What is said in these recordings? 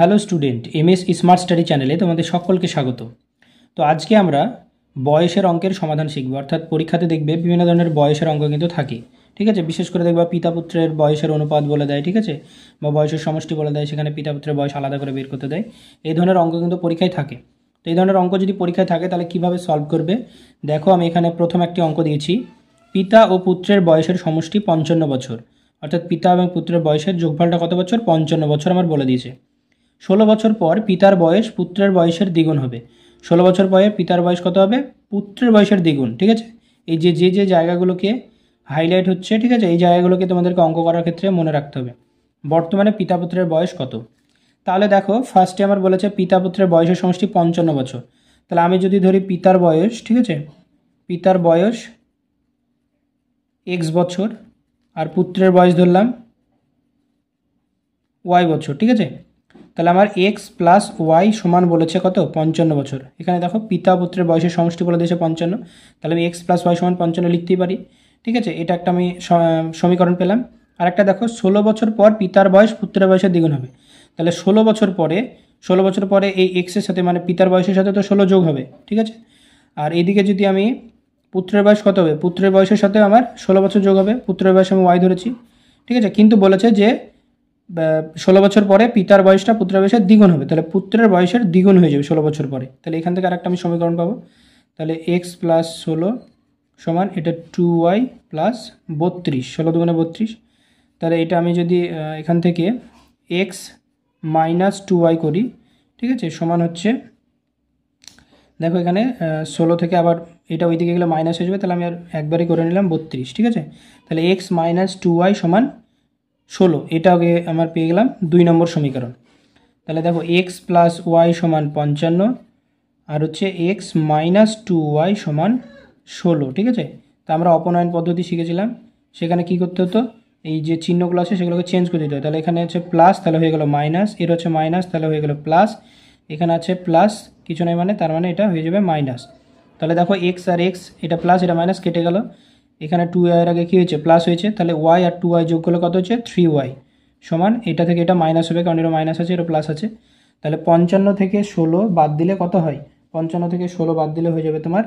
hello student M S smart study চ্যানেলে তোমাদের সকলকে স্বাগত তো আজকে আমরা বয়সের অঙ্কের সমাধান শিখবো অর্থাৎ পরীক্ষাতে দেখবে বিভিন্ন ধরনের বয়সের অঙ্ক কিন্তু থাকে ঠিক আছে বিশেষ করে দেখবা পিতা পুত্রের বয়সের অনুপাত বলে দেয় ঠিক আছে বা বয়সের সমষ্টি বলে দেয় সেখানে পিতা বয়স আলাদা করে বের করতে দেয় এই ধরনের অঙ্ক কিন্তু পরীক্ষায় থাকে তো এই ধরনের অঙ্ক যদি পরীক্ষায় থাকে তাহলে কিভাবে সলভ করবে দেখো আমি এখানে প্রথম একটি অঙ্ক দিয়েছি পিতা ও পুত্রের বয়সের সমষ্টি পঞ্চান্ন বছর অর্থাৎ পিতা এবং পুত্রের বয়সের যোগফলটা কত বছর পঞ্চান্ন বছর আমার বলে দিয়েছে ষোলো বছর পর পিতার বয়স পুত্রের বয়সের দ্বিগুণ হবে ষোলো বছর পরে পিতার বয়স কত হবে পুত্রের বয়সের দ্বিগুণ ঠিক আছে এই যে যে যে জায়গাগুলোকে হাইলাইট হচ্ছে ঠিক আছে এই জায়গাগুলোকে তোমাদেরকে অঙ্ক করার ক্ষেত্রে মনে রাখতে হবে বর্তমানে পিতা পুত্রের বয়স কত তাহলে দেখো ফার্স্টে আমার বলেছে পিতা পুত্রের বয়সের সমষ্টি পঞ্চান্ন বছর তাহলে আমি যদি ধরি পিতার বয়স ঠিক আছে পিতার বয়স এক্স বছর আর পুত্রের বয়স ধরলাম ওয়াই বছর ঠিক আছে তাহলে আমার এক্স প্লাস ওয়াই সমান বলেছে কত পঞ্চান্ন বছর এখানে দেখো পিতা পুত্রের বয়সের সমষ্টি বলে দিয়েছে পঞ্চান্ন তাহলে আমি এক্স প্লাস ওয়াই সমান পঞ্চান্ন লিখতেই পারি ঠিক আছে এটা একটা আমি সমীকরণ পেলাম আর একটা দেখো ষোলো বছর পর পিতার বয়স পুত্রের বয়সের দ্বিগুণ হবে তাহলে ষোলো বছর পরে ষোলো বছর পরে এই এক্সের সাথে মানে পিতার বয়সের সাথে তো ষোলো যোগ হবে ঠিক আছে আর এদিকে যদি আমি পুত্রের বয়স কত হবে পুত্রের বয়সের সাথে আমার ষোলো বছর যোগ হবে পুত্রের বয়সে আমি ওয়াই ধরেছি ঠিক আছে কিন্তু বলেছে যে ষোলো বছর পরে পিতার বয়সটা পুত্রের বয়সের দ্বিগুণ হবে তাহলে পুত্রের বয়সের দ্বিগুণ হয়ে যাবে ষোলো বছর পরে তাহলে এখান থেকে আরেকটা আমি সমীকরণ পাবো তাহলে এক্স প্লাস ষোলো সমান এটা টু ওয়াই প্লাস বত্রিশ ষোলো দুগুণে বত্রিশ তাহলে এটা আমি যদি এখান থেকে এক্স মাইনাস টু ওয়াই করি ঠিক আছে সমান হচ্ছে দেখো এখানে ষোলো থেকে আবার এটা ওই দিকে গেলে মাইনাস হয়ে যাবে তাহলে আমি আর একবারই করে নিলাম বত্রিশ ঠিক আছে তাহলে এক্স মাইনাস টু ওয়াই সমান ষোলো এটা আগে আমার পেয়ে গেলাম দুই নম্বর সমীকরণ তাহলে দেখো এক্স প্লাস ওয়াই সমান পঞ্চান্ন আর হচ্ছে এক্স মাইনাস টু ওয়াই সমান ষোলো ঠিক আছে তা আমরা অপনয়ন পদ্ধতি শিখেছিলাম সেখানে কি করতে হতো এই যে চিহ্নগুলো আছে সেগুলোকে চেঞ্জ করে দিতে হয় তাহলে এখানে হচ্ছে প্লাস তাহলে হয়ে গেলো মাইনাস এর হচ্ছে মাইনাস তাহলে হয়ে গেলো প্লাস এখানে আছে প্লাস কিছু নয় মানে তার মানে এটা হয়ে যাবে মাইনাস তাহলে দেখো এক্স আর এক্স এটা প্লাস এটা মাইনাস কেটে গেল এখানে টু ওয়াইয়ের আগে কী হয়েছে প্লাস হয়েছে তাহলে ওয়াই আর টু ওয়াই যোগ করলে কত হচ্ছে থ্রি ওয়াই সমান এটা থেকে এটা মাইনাস হবে কারণ এটা মাইনাস আছে এটা প্লাস আছে তাহলে পঞ্চান্ন থেকে ষোলো বাদ দিলে কত হয় পঞ্চান্ন থেকে ষোলো বাদ দিলে হয়ে যাবে তোমার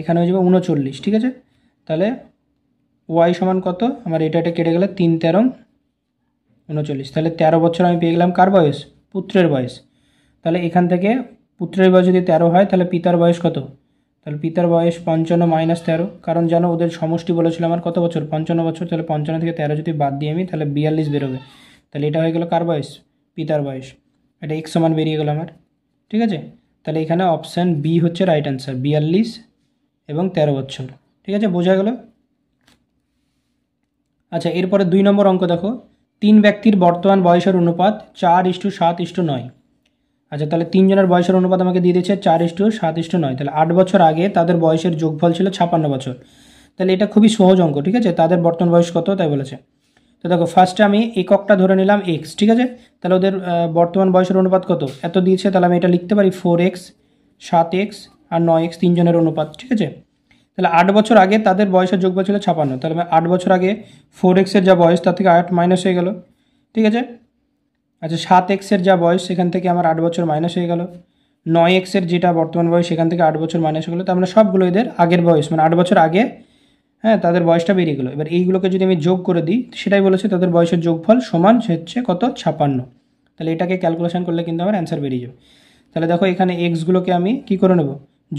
এখানে হয়ে যাবে উনচল্লিশ ঠিক আছে তাহলে ওয়াই সমান কত আমার এটা এটা কেটে গেলে তিন তেরো উনচল্লিশ তাহলে তেরো বছর আমি পেয়ে গেলাম কার বয়স পুত্রের বয়স তাহলে এখান থেকে পুত্রের বয়স যদি তেরো হয় তাহলে পিতার বয়স কত তাহলে পিতার বয়স পঞ্চান্ন মাইনাস তেরো কারণ জানো ওদের সমষ্টি বলেছিল আমার কত বছর পঞ্চান্ন বছর তাহলে পঞ্চান্ন থেকে তেরো যদি বাদ দিয়ে আমি তাহলে বিয়াল্লিশ বেরোবে তাহলে এটা হয়ে গেলো কার বয়স পিতার বয়স এটা এক সমান বেরিয়ে গেলো আমার ঠিক আছে তাহলে এখানে অপশান বি হচ্ছে রাইট অ্যান্সার বিয়াল্লিশ এবং তেরো বছর ঠিক আছে বোঝা গেল আচ্ছা এরপরে দুই নম্বর অঙ্ক দেখো তিন ব্যক্তির বর্তমান বয়সের অনুপাত চার ইস্টু সাত ইস্টু নয় আচ্ছা তাহলে তিনজনের বয়সের অনুপাত আমাকে দিয়ে দিয়েছে চার ইস্টু সাত ইস্টু নয় তাহলে আট বছর আগে তাদের বয়সের যোগফল ছিল ছাপান্ন বছর তাহলে এটা খুবই সহজ অঙ্ক ঠিক আছে তাদের বর্তমান বয়স কত তাই বলেছে তো দেখো ফার্স্টে আমি এককটা ধরে নিলাম এক্স ঠিক আছে তাহলে ওদের বর্তমান বয়সের অনুপাত কত এত দিয়েছে তাহলে আমি এটা লিখতে পারি ফোর এক্স সাত এক্স আর নয় এক্স তিনজনের অনুপাত ঠিক আছে তাহলে আট বছর আগে তাদের বয়সের যোগফল ছিল ছাপান্ন তাহলে আট বছর আগে ফোর এক্সের যা বয়স তার থেকে আট মাইনাস হয়ে গেল ঠিক আছে আচ্ছা সাত এক্সের যা বয়স সেখান থেকে আমার আট বছর মাইনাস হয়ে গেল নয় এক্সের যেটা বর্তমান বয়স সেখান থেকে আট বছর মাইনাস হয়ে গেলো তো আমরা মানে সবগুলো এদের আগের বয়স মানে আট বছর আগে হ্যাঁ তাদের বয়সটা বেরিয়ে গেলো এবার এইগুলোকে যদি আমি যোগ করে দিই সেটাই বলেছে তাদের বয়সের যোগফল সমান হচ্ছে কত ছাপান্ন তাহলে এটাকে ক্যালকুলেশন করলে কিন্তু আমার অ্যান্সার বেরিয়ে যাবে তাহলে দেখো এখানে এক্সগুলোকে আমি কি করে নেব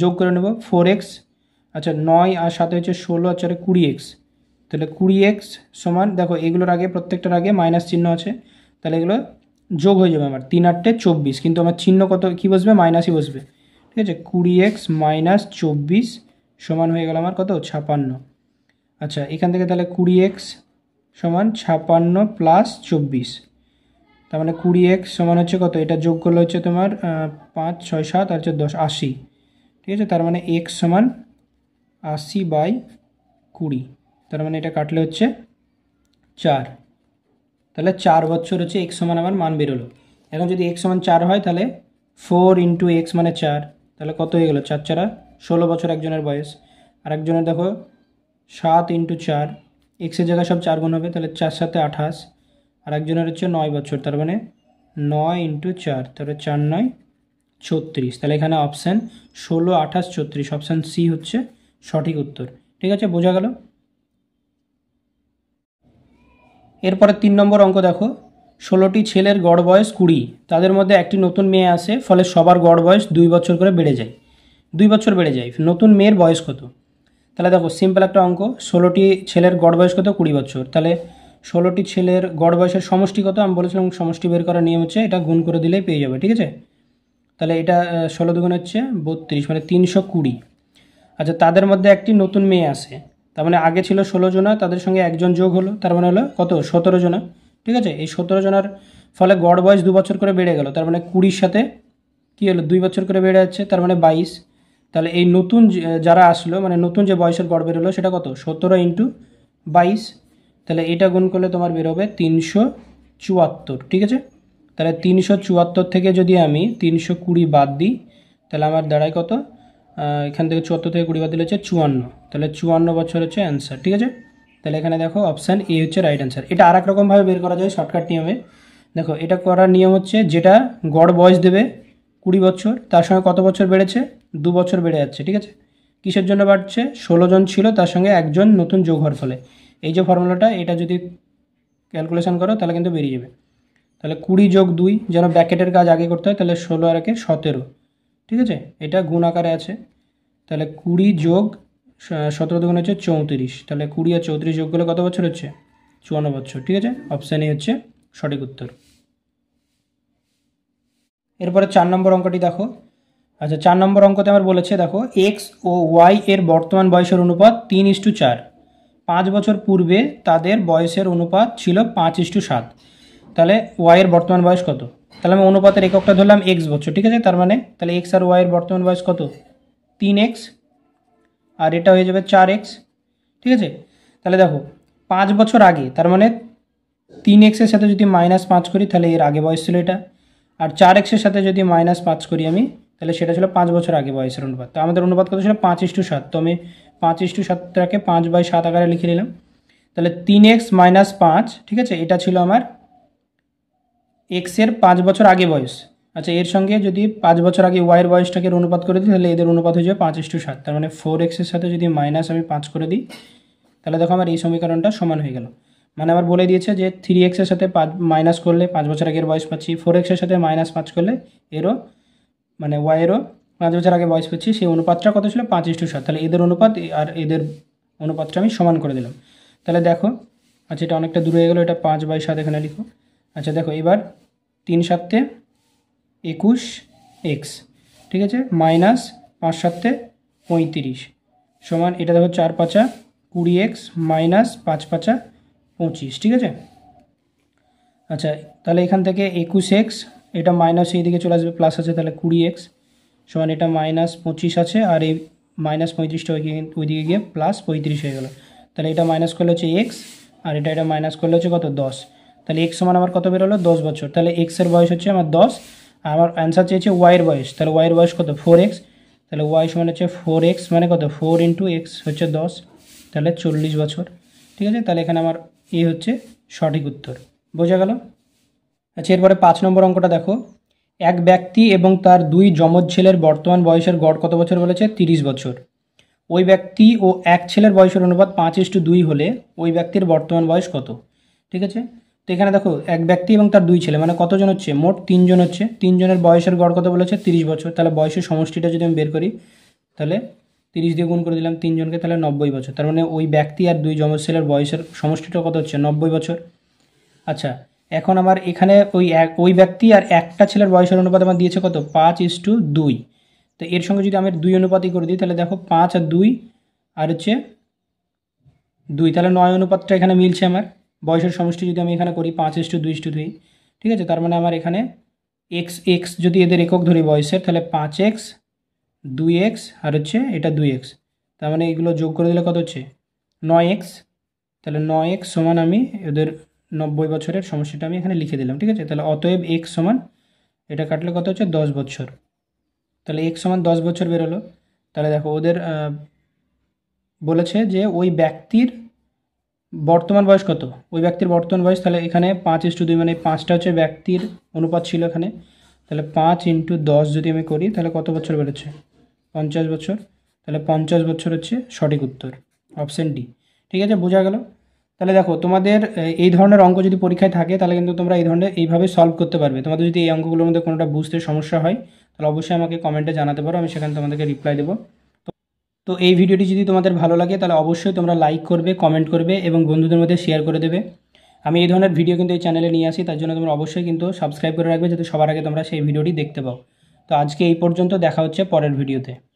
যোগ করে নেব ফোর এক্স আচ্ছা নয় আর সাথে হচ্ছে ষোলো আর চারে কুড়ি এক্স তাহলে কুড়ি এক্স সমান দেখো এগুলোর আগে প্রত্যেকটার আগে মাইনাস চিহ্ন আছে তাহলে এগুলো যোগ হয়ে যাবে আমার তিন আটটে চব্বিশ কিন্তু আমার চিহ্ন কত কি বসবে মাইনাসই বসবে ঠিক আছে কুড়ি এক্স মাইনাস চব্বিশ সমান হয়ে গেল আমার কত ছাপান্ন আচ্ছা এখান থেকে তাহলে কুড়ি এক্স সমান ছাপান্ন প্লাস চব্বিশ তার মানে কুড়ি এক্স সমান হচ্ছে কত এটা যোগ করলে হচ্ছে তোমার পাঁচ ছয় সাত আর হচ্ছে দশ আশি ঠিক আছে তার মানে এক্স সমান আশি বাই কুড়ি তার মানে এটা কাটলে হচ্ছে চার তাহলে চার বছর হচ্ছে এক্স সমান আমার মান বেরোলো এখন যদি এক্স সমান চার হয় তাহলে ফোর ইন্টু এক্স মানে চার তাহলে কত হয়ে গেলো চার চারা ষোলো বছর একজনের বয়স আর একজনের দেখো সাত ইন্টু চার এক্সের জায়গায় সব চার গুণ হবে তাহলে চার সাথে আঠাশ আর একজনের হচ্ছে নয় বছর তার মানে নয় ইন্টু চার তাহলে মানে চার নয় ছত্রিশ তাহলে এখানে অপশান ষোলো আঠাশ ছত্রিশ অপশান সি হচ্ছে সঠিক উত্তর ঠিক আছে বোঝা গেল এরপরে তিন নম্বর অঙ্ক দেখো ষোলোটি ছেলের গড় বয়স কুড়ি তাদের মধ্যে একটি নতুন মেয়ে আসে ফলে সবার গড় বয়স দুই বছর করে বেড়ে যায় দুই বছর বেড়ে যায় নতুন মেয়ের বয়স কত তাহলে দেখো সিম্পল একটা অঙ্ক ষোলোটি ছেলের গড় বয়স কত কুড়ি বছর তাহলে ষোলোটি ছেলের গড় বয়সের সমষ্টি কত আমি বলেছিলাম সমষ্টি বের করার নিয়ম হচ্ছে এটা গুণ করে দিলেই পেয়ে যাবে ঠিক আছে তাহলে এটা ষোলো দুগুণ হচ্ছে বত্রিশ মানে তিনশো কুড়ি আচ্ছা তাদের মধ্যে একটি নতুন মেয়ে আসে তার মানে আগে ছিল ষোলো জনা তাদের সঙ্গে একজন যোগ হলো তার মানে হলো কত সতেরো জনা ঠিক আছে এই সতেরো জনার ফলে গড় বয়স দু বছর করে বেড়ে গেল তার মানে কুড়ির সাথে কী হলো দুই বছর করে বেড়ে যাচ্ছে তার মানে বাইশ তাহলে এই নতুন যারা আসলো মানে নতুন যে বয়সের গড় বেরোলো সেটা কত সতেরো ইন্টু বাইশ তাহলে এটা গুণ করলে তোমার বেরোবে তিনশো চুয়াত্তর ঠিক আছে তাহলে তিনশো চুয়াত্তর থেকে যদি আমি তিনশো কুড়ি বাদ দিই তাহলে আমার দাঁড়ায় কত এখান থেকে চুয়াত্তর থেকে কুড়ি বাদ দিলে হচ্ছে চুয়ান্ন তাহলে চুয়ান্ন বছর হচ্ছে অ্যান্সার ঠিক আছে তাহলে এখানে দেখো অপশান এ হচ্ছে রাইট অ্যান্সার এটা আর এক রকমভাবে বের করা যায় শর্টকাট নিয়মে দেখো এটা করার নিয়ম হচ্ছে যেটা গড় বয়স দেবে কুড়ি বছর তার সঙ্গে কত বছর বেড়েছে দু বছর বেড়ে যাচ্ছে ঠিক আছে কিসের জন্য বাড়ছে ষোলো জন ছিল তার সঙ্গে একজন নতুন যোগ হওয়ার ফলে এই যে ফর্মুলাটা এটা যদি ক্যালকুলেশান করো তাহলে কিন্তু বেরিয়ে যাবে তাহলে কুড়ি যোগ দুই যেন ব্যাকেটের কাজ আগে করতে হয় তাহলে ষোলো আর একে সতেরো ঠিক আছে এটা গুণ আকারে আছে তাহলে কুড়ি যোগ সতেরো দুগুণ হচ্ছে চৌত্রিশ তাহলে কুড়ি আর চৌত্রিশ যোগ করলে কত বছর হচ্ছে চুয়ান্ন বছর ঠিক আছে অপশানই হচ্ছে সঠিক উত্তর এরপরে চার নম্বর অঙ্কটি দেখো আচ্ছা চার নম্বর অঙ্কতে আমার বলেছে দেখো এক্স ও ওয়াই এর বর্তমান বয়সের অনুপাত তিন ইস্টু চার পাঁচ বছর পূর্বে তাদের বয়সের অনুপাত ছিল পাঁচ ইস্টু সাত তাহলে ওয়াইয়ের বর্তমান বয়স কত তাহলে আমি অনুপাতের এককটা ধরলাম এক্স বছর ঠিক আছে তার মানে তাহলে এক্স আর ওয়াইয়ের বর্তমান বয়স কত তিন এক্স আর এটা হয়ে যাবে চার এক্স ঠিক আছে তাহলে দেখো পাঁচ বছর আগে তার মানে তিন এক্সের সাথে যদি মাইনাস পাঁচ করি তাহলে এর আগে বয়স ছিল এটা আর চার এক্সের সাথে যদি মাইনাস পাঁচ করি আমি তাহলে সেটা ছিল পাঁচ বছর আগে বয়সের অনুপাত তো আমাদের অনুপাত কত ছিল পাঁচ ইস্টু সাত তো আমি পাঁচ ইস্টু সাতটাকে পাঁচ বাই সাত আকারে লিখে নিলাম তাহলে তিন এক্স মাইনাস পাঁচ ঠিক আছে এটা ছিল আমার এক্সের পাঁচ বছর আগে বয়স আচ্ছা এর সঙ্গে যদি পাঁচ বছর আগে ওয়াইয়ের বয়সটাকে অনুপাত করে দিই তাহলে এদের অনুপাত হয়ে যাবে পাঁচ ইস্টু সাত তার মানে ফোর এক্সের সাথে যদি মাইনাস আমি পাঁচ করে দিই তাহলে দেখো আমার এই সমীকরণটা সমান হয়ে গেল মানে আমার বলে দিয়েছে যে থ্রি এক্সের সাথে পাঁচ মাইনাস করলে পাঁচ বছর আগের বয়স পাচ্ছি ফোর এক্সের সাথে মাইনাস পাঁচ করলে এরও মানে ওয়াইয়েরও পাঁচ বছর আগে বয়স পাচ্ছি সেই অনুপাতটা কত ছিল পাঁচ ইস্টু সাত তাহলে এদের অনুপাত আর এদের অনুপাতটা আমি সমান করে দিলাম তাহলে দেখো আচ্ছা এটা অনেকটা দূরে হয়ে গেলো এটা পাঁচ বাই সাত এখানে লিখো আচ্ছা দেখো এবার তিন সাতে একুশ এক্স ঠিক আছে মাইনাস পাঁচ সাতে পঁয়ত্রিশ সমান এটা দেখো চার পাঁচা কুড়ি এক্স মাইনাস পাঁচ পাঁচা পঁচিশ ঠিক আছে আচ্ছা তাহলে এখান থেকে একুশ এক্স এটা মাইনাস এই দিকে চলে আসবে প্লাস আছে তাহলে কুড়ি এক্স সমান এটা মাইনাস পঁচিশ আছে আর এই মাইনাস পঁয়ত্রিশটা ওইদিকে গিয়ে প্লাস পঁয়ত্রিশ হয়ে গেল তাহলে এটা মাইনাস করলে হচ্ছে এক্স আর এটা এটা মাইনাস করলে হচ্ছে কত দশ তাহলে এক্স সমান আমার কত বেরোলো দশ বছর তাহলে এক্সের বয়স হচ্ছে আমার দশ আমার অ্যান্সার চেয়েছে ওয়াইয়ের বয়স তাহলে ওয়াইয়ের বয়স কত ফোর এক্স তাহলে ওয়াই সমান হচ্ছে ফোর এক্স মানে কত ফোর ইন্টু এক্স হচ্ছে দশ তাহলে চল্লিশ বছর ঠিক আছে তাহলে এখানে আমার এ হচ্ছে সঠিক উত্তর বোঝা গেল আচ্ছা এরপরে পাঁচ নম্বর অঙ্কটা দেখো এক ব্যক্তি এবং তার দুই যমজ ছেলের বর্তমান বয়সের গড় কত বছর বলেছে তিরিশ বছর ওই ব্যক্তি ও এক ছেলের বয়সের অনুপাত পাঁচ ইস্টু দুই হলে ওই ব্যক্তির বর্তমান বয়স কত ঠিক আছে তো এখানে দেখো এক ব্যক্তি এবং তার দুই ছেলে মানে কতজন হচ্ছে মোট তিনজন হচ্ছে তিনজনের বয়সের গড় কত বলেছে তিরিশ বছর তাহলে বয়সের সমষ্টিটা যদি আমি বের করি তাহলে তিরিশ দিয়ে গুণ করে দিলাম তিনজনকে তাহলে নব্বই বছর তার মানে ওই ব্যক্তি আর দুই যমজ ছেলের বয়সের সমষ্টিটা কত হচ্ছে নব্বই বছর আচ্ছা এখন আমার এখানে ওই এক ওই ব্যক্তি আর একটা ছেলের বয়সের অনুপাত আমার দিয়েছে কত পাঁচ ইস টু দুই তো এর সঙ্গে যদি আমি দুই অনুপাতই করে দিই তাহলে দেখো পাঁচ আর দুই আর হচ্ছে দুই তাহলে নয় অনুপাতটা এখানে মিলছে আমার বয়সের সমষ্টি যদি আমি এখানে করি পাঁচ ইস্টু দুই ইস্টু দুই ঠিক আছে তার মানে আমার এখানে এক্স এক্স যদি এদের একক ধরি বয়সের তাহলে পাঁচ এক্স দুই এক্স আর হচ্ছে এটা দুই এক্স তার মানে এগুলো যোগ করে দিলে কত হচ্ছে নয় এক্স তাহলে নয় এক্স সমান আমি ওদের নব্বই বছরের সমষ্টিটা আমি এখানে লিখে দিলাম ঠিক আছে তাহলে অতএব এক্স সমান এটা কাটলে কত হচ্ছে দশ বছর তাহলে এক্স সমান দশ বছর বেরোলো তাহলে দেখো ওদের বলেছে যে ওই ব্যক্তির বর্তমান বয়স কত ওই ব্যক্তির বর্তমান বয়স তাহলে এখানে পাঁচ ইস্টু দুই মানে পাঁচটা হচ্ছে ব্যক্তির অনুপাত ছিল এখানে তাহলে পাঁচ ইন্টু দশ যদি আমি করি তাহলে কত বছর বেড়েছে পঞ্চাশ বছর তাহলে পঞ্চাশ বছর হচ্ছে সঠিক উত্তর অপশান ডি ঠিক আছে বোঝা গেল তাহলে দেখো তোমাদের এই ধরনের অঙ্ক যদি পরীক্ষায় থাকে তাহলে কিন্তু তোমরা এই ধরনের এইভাবে সলভ করতে পারবে তোমাদের যদি এই অঙ্কগুলোর মধ্যে কোনোটা বুঝতে সমস্যা হয় তাহলে অবশ্যই আমাকে কমেন্টে জানাতে পারো আমি সেখানে তোমাদেরকে রিপ্লাই দেবো তো এই ভিডিওটি যদি তোমাদের ভালো লাগে তাহলে অবশ্যই তোমরা লাইক করবে কমেন্ট করবে এবং বন্ধুদের মধ্যে শেয়ার করে দেবে আমি এই ধরনের ভিডিও কিন্তু এই চ্যানেলে নিয়ে আসি তার জন্য তোমরা অবশ্যই কিন্তু সাবস্ক্রাইব করে রাখবে যাতে সবার আগে তোমরা সেই ভিডিওটি দেখতে পাও তো আজকে এই পর্যন্ত দেখা হচ্ছে পরের ভিডিওতে